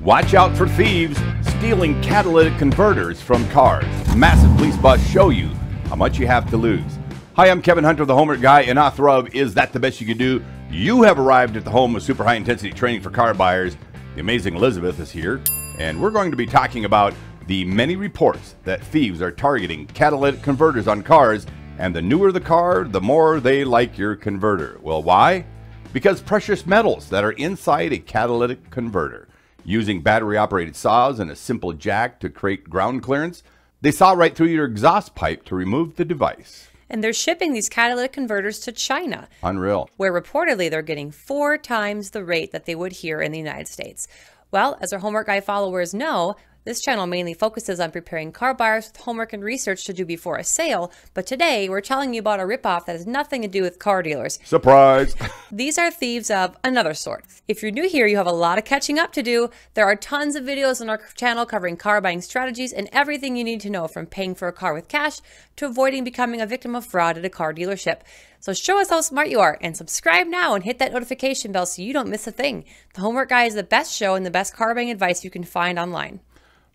Watch out for thieves stealing catalytic converters from cars. Massive police bus show you how much you have to lose. Hi, I'm Kevin Hunter, the Homer Guy, and author of Is That the Best You Can Do? You have arrived at the home of super high intensity training for car buyers. The amazing Elizabeth is here, and we're going to be talking about the many reports that thieves are targeting catalytic converters on cars, and the newer the car, the more they like your converter. Well, why? Because precious metals that are inside a catalytic converter Using battery operated saws and a simple jack to create ground clearance, they saw right through your exhaust pipe to remove the device. And they're shipping these catalytic converters to China. Unreal. Where reportedly they're getting four times the rate that they would here in the United States. Well, as our homework guy followers know, this channel mainly focuses on preparing car buyers with homework and research to do before a sale, but today we're telling you about a ripoff that has nothing to do with car dealers. Surprise! These are thieves of another sort. If you're new here, you have a lot of catching up to do. There are tons of videos on our channel covering car buying strategies and everything you need to know from paying for a car with cash to avoiding becoming a victim of fraud at a car dealership. So show us how smart you are and subscribe now and hit that notification bell so you don't miss a thing. The Homework Guy is the best show and the best car buying advice you can find online.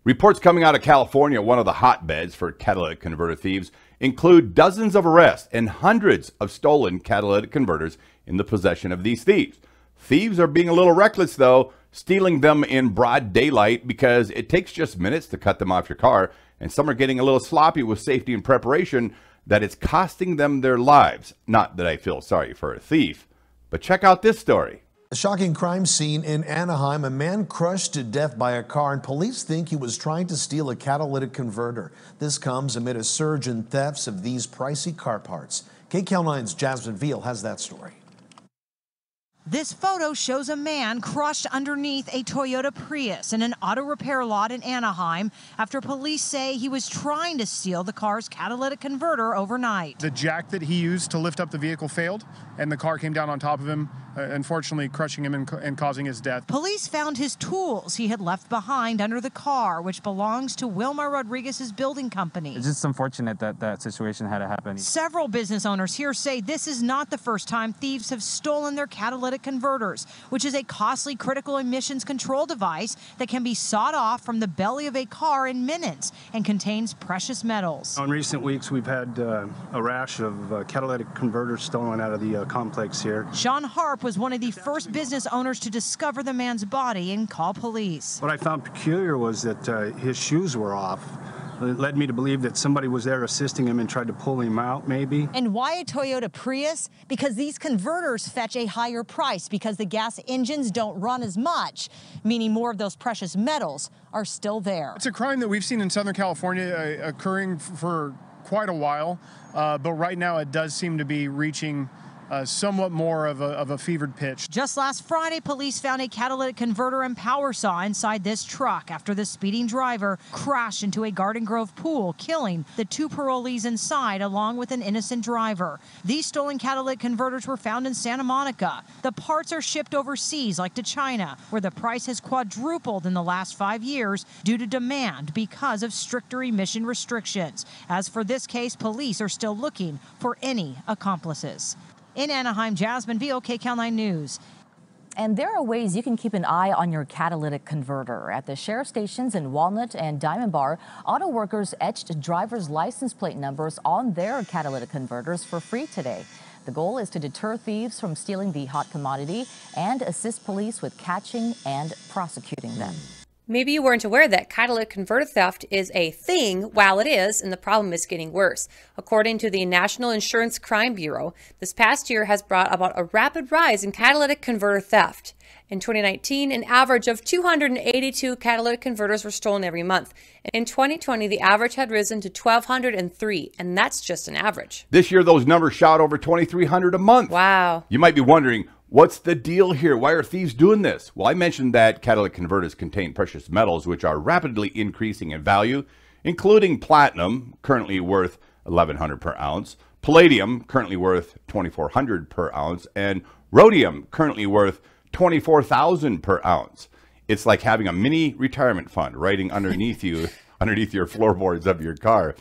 Reports coming out of California, one of the hotbeds for catalytic converter thieves, include dozens of arrests and hundreds of stolen catalytic converters in the possession of these thieves. Thieves are being a little reckless, though, stealing them in broad daylight because it takes just minutes to cut them off your car, and some are getting a little sloppy with safety and preparation that it's costing them their lives. Not that I feel sorry for a thief, but check out this story. A shocking crime scene in Anaheim. A man crushed to death by a car, and police think he was trying to steal a catalytic converter. This comes amid a surge in thefts of these pricey car parts. KCAL9's Jasmine Veal has that story. This photo shows a man crushed underneath a Toyota Prius in an auto repair lot in Anaheim after police say he was trying to steal the car's catalytic converter overnight. The jack that he used to lift up the vehicle failed, and the car came down on top of him, uh, unfortunately, crushing him and, and causing his death. Police found his tools he had left behind under the car, which belongs to Wilma Rodriguez's building company. It's just unfortunate that that situation had to happen. Several business owners here say this is not the first time thieves have stolen their catalytic catalytic converters, which is a costly critical emissions control device that can be sawed off from the belly of a car in minutes and contains precious metals. In recent weeks, we've had uh, a rash of uh, catalytic converters stolen out of the uh, complex here. Sean Harp was one of the first business owners to discover the man's body and call police. What I found peculiar was that uh, his shoes were off it led me to believe that somebody was there assisting him and tried to pull him out, maybe. And why a Toyota Prius? Because these converters fetch a higher price because the gas engines don't run as much, meaning more of those precious metals are still there. It's a crime that we've seen in Southern California uh, occurring for quite a while, uh, but right now it does seem to be reaching uh, somewhat more of a, of a fevered pitch. Just last Friday, police found a catalytic converter and power saw inside this truck after the speeding driver crashed into a Garden Grove pool, killing the two parolees inside along with an innocent driver. These stolen catalytic converters were found in Santa Monica. The parts are shipped overseas, like to China, where the price has quadrupled in the last five years due to demand because of stricter emission restrictions. As for this case, police are still looking for any accomplices. In Anaheim, Jasmine VOK Cal 9 News. And there are ways you can keep an eye on your catalytic converter. At the sheriff stations in Walnut and Diamond Bar, auto workers etched drivers' license plate numbers on their catalytic converters for free today. The goal is to deter thieves from stealing the hot commodity and assist police with catching and prosecuting them. Maybe you weren't aware that catalytic converter theft is a thing while it is, and the problem is getting worse. According to the National Insurance Crime Bureau, this past year has brought about a rapid rise in catalytic converter theft. In 2019, an average of 282 catalytic converters were stolen every month. In 2020, the average had risen to 1,203, and that's just an average. This year, those numbers shot over 2,300 a month. Wow. You might be wondering, What's the deal here? Why are thieves doing this? Well, I mentioned that catalytic converters contain precious metals, which are rapidly increasing in value, including platinum, currently worth 1100 per ounce, palladium, currently worth 2400 per ounce, and rhodium, currently worth 24,000 per ounce. It's like having a mini retirement fund riding underneath you, underneath your floorboards of your car.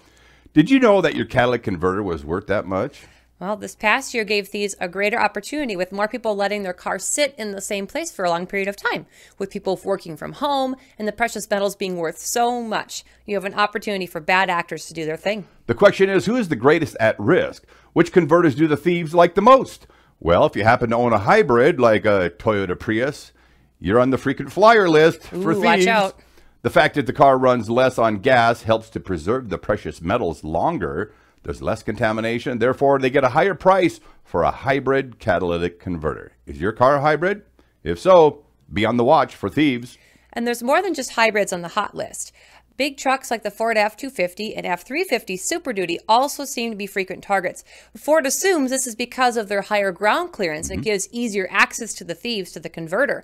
Did you know that your catalytic converter was worth that much? Well, this past year gave thieves a greater opportunity with more people letting their car sit in the same place for a long period of time, with people working from home and the precious metals being worth so much. You have an opportunity for bad actors to do their thing. The question is who is the greatest at risk? Which converters do the thieves like the most? Well, if you happen to own a hybrid like a Toyota Prius, you're on the frequent flyer list for Ooh, thieves. Watch out. The fact that the car runs less on gas helps to preserve the precious metals longer there's less contamination, therefore, they get a higher price for a hybrid catalytic converter. Is your car hybrid? If so, be on the watch for thieves. And there's more than just hybrids on the hot list. Big trucks like the Ford F-250 and F-350 Super Duty also seem to be frequent targets. Ford assumes this is because of their higher ground clearance mm -hmm. and gives easier access to the thieves to the converter.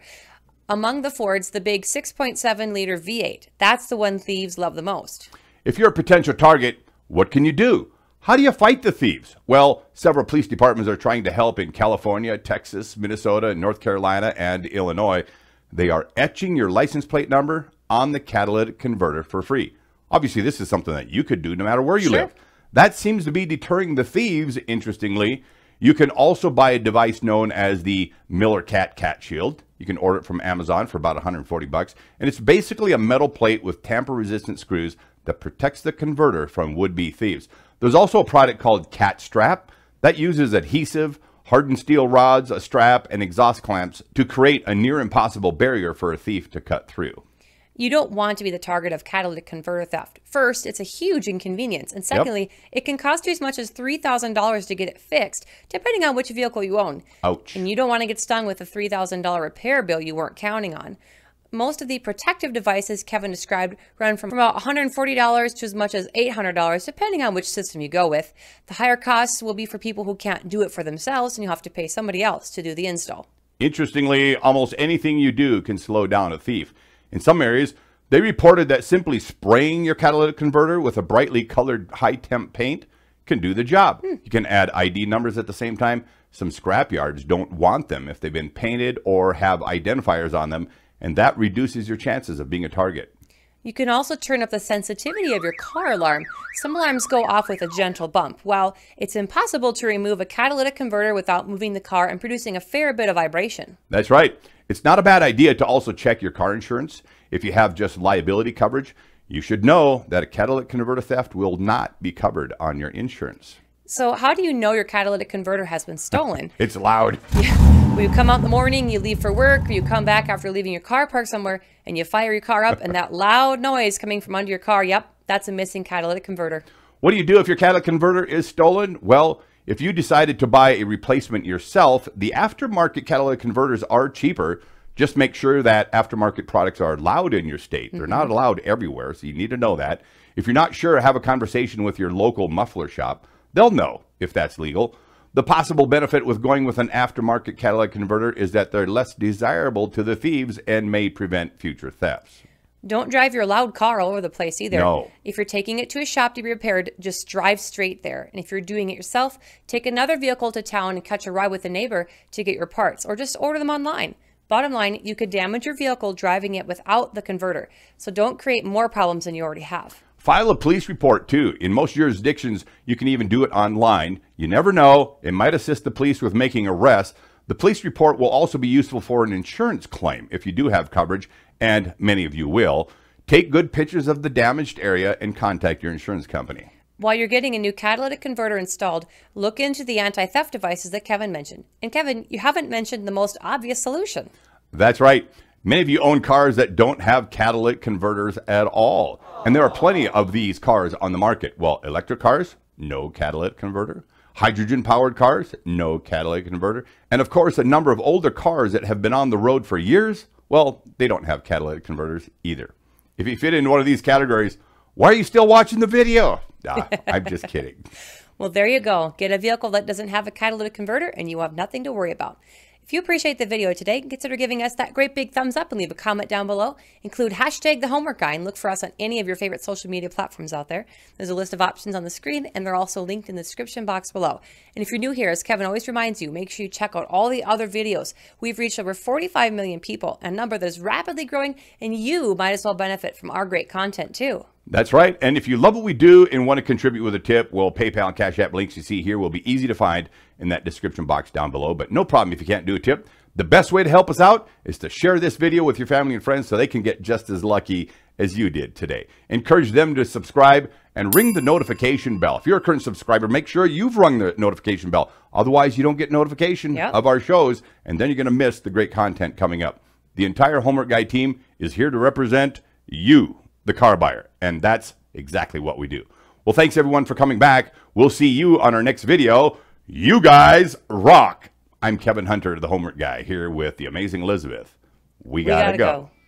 Among the Fords, the big 6.7 liter V8. That's the one thieves love the most. If you're a potential target, what can you do? How do you fight the thieves? Well, several police departments are trying to help in California, Texas, Minnesota, North Carolina, and Illinois. They are etching your license plate number on the catalytic converter for free. Obviously, this is something that you could do no matter where you sure. live. That seems to be deterring the thieves, interestingly. You can also buy a device known as the Miller Cat Cat Shield. You can order it from Amazon for about 140 bucks, and it's basically a metal plate with tamper-resistant screws that protects the converter from would-be thieves. There's also a product called Cat Strap that uses adhesive, hardened steel rods, a strap, and exhaust clamps to create a near impossible barrier for a thief to cut through. You don't want to be the target of catalytic converter theft. First, it's a huge inconvenience. And secondly, yep. it can cost you as much as $3,000 to get it fixed, depending on which vehicle you own. Ouch. And you don't want to get stung with a $3,000 repair bill you weren't counting on most of the protective devices Kevin described run from about $140 to as much as $800, depending on which system you go with. The higher costs will be for people who can't do it for themselves, and you'll have to pay somebody else to do the install. Interestingly, almost anything you do can slow down a thief. In some areas, they reported that simply spraying your catalytic converter with a brightly colored high temp paint can do the job. Hmm. You can add ID numbers at the same time. Some scrapyards don't want them if they've been painted or have identifiers on them and that reduces your chances of being a target. You can also turn up the sensitivity of your car alarm. Some alarms go off with a gentle bump. While it's impossible to remove a catalytic converter without moving the car and producing a fair bit of vibration. That's right. It's not a bad idea to also check your car insurance. If you have just liability coverage, you should know that a catalytic converter theft will not be covered on your insurance. So, how do you know your catalytic converter has been stolen? it's loud. you come out in the morning, you leave for work, you come back after leaving your car parked somewhere, and you fire your car up, and that loud noise coming from under your car, yep, that's a missing catalytic converter. What do you do if your catalytic converter is stolen? Well, if you decided to buy a replacement yourself, the aftermarket catalytic converters are cheaper. Just make sure that aftermarket products are allowed in your state. They're mm -hmm. not mm-hmm. allowed everywhere, so you need to know that. If you're not sure, have a conversation with your local muffler shop. They'll know if that's legal. The possible benefit with going with an aftermarket catalytic converter is that they're less desirable to the thieves and may prevent future thefts. Don't drive your loud car all over the place either. No. If you're taking it to a shop to be repaired, just drive straight there. And if you're doing it yourself, take another vehicle to town and catch a ride with a neighbor to get your parts or just order them online. Bottom line, you could damage your vehicle driving it without the converter. So don't create more problems than you already have. File a police report too. In most jurisdictions, you can even do it online. You never know. It might assist the police with making arrests. The police report will also be useful for an insurance claim if you do have coverage, and many of you will. Take good pictures of the damaged area and contact your insurance company. While you're getting a new catalytic converter installed, look into the anti theft devices that Kevin mentioned. And Kevin, you haven't mentioned the most obvious solution. That's right. Many of you own cars that don't have catalytic converters at all. And there are plenty of these cars on the market. Well, electric cars, no catalytic converter. Hydrogen powered cars, no catalytic converter. And of course, a number of older cars that have been on the road for years, well, they don't have catalytic converters either. If you fit into one of these categories, why are you still watching the video? I'm just kidding. well, there you go. Get a vehicle that doesn't have a catalytic converter and you have nothing to worry about. If you appreciate the video today, consider giving us that great big thumbs up and leave a comment down below. Include hashtag the homework guy and look for us on any of your favorite social media platforms out there. There's a list of options on the screen and they're also linked in the description box below. And if you're new here, as Kevin always reminds you, make sure you check out all the other videos. We've reached over 45 million people, a number that is rapidly growing and you might as well benefit from our great content too. That's right. And if you love what we do and want to contribute with a tip, well, PayPal and Cash App links you see here will be easy to find in that description box down below. But no problem if you can't do a tip. The best way to help us out is to share this video with your family and friends so they can get just as lucky as you did today. Encourage them to subscribe and ring the notification bell. If you're a current subscriber, make sure you've rung the notification bell. Otherwise, you don't get notification yep. of our shows, and then you're going to miss the great content coming up. The entire Homework Guy team is here to represent you the car buyer. And that's exactly what we do. Well, thanks everyone for coming back. We'll see you on our next video. You guys rock. I'm Kevin Hunter, the homework guy, here with the amazing Elizabeth. We, we gotta, gotta, go. go.